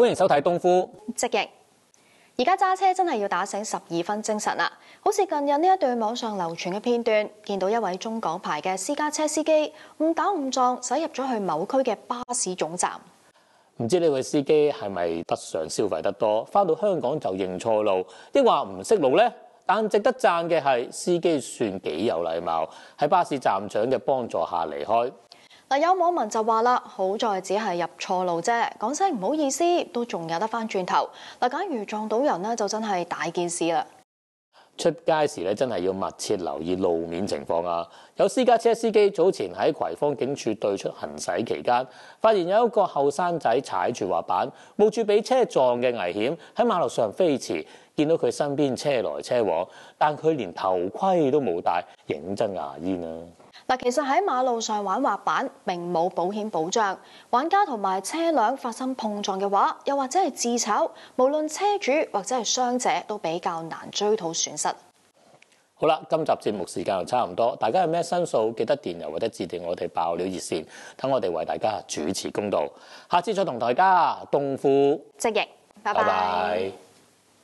欢迎收睇《东夫职翼》。而家揸车真系要打醒十二分精神啦！好似近日呢一段网上流传嘅片段，见到一位中港牌嘅私家车司机误打误撞驶入咗去某区嘅巴士总站。唔知呢位司机系咪不上消费得多，翻到香港就认错路，亦话唔识路呢？但值得赞嘅系，司机算几有礼貌，喺巴士站长嘅帮助下离开。嗱，有网民就话啦，好在只系入错路啫，讲声唔好意思，都仲有得翻转头。嗱，假如撞到人呢，就真系大件事啦。出街时咧，真系要密切留意路面情况啊！有私家车司机早前喺葵芳警署对出行驶期间，发现有一个后生仔踩住滑板，冒住俾车撞嘅危险喺马路上飞驰，见到佢身边车来车往，但佢连头盔都冇戴，认真牙烟啊！嗱，其实喺马路上玩滑板并冇保险保障，玩家同埋车辆发生碰撞嘅话，又或者系自炒，无论车主或者系伤者都比较难追讨损失。好啦，今集节目时间又差唔多，大家有咩申诉记得电邮或者致电我哋爆料热线，等我哋为大家主持公道。下次再同大家共呼职业，拜拜。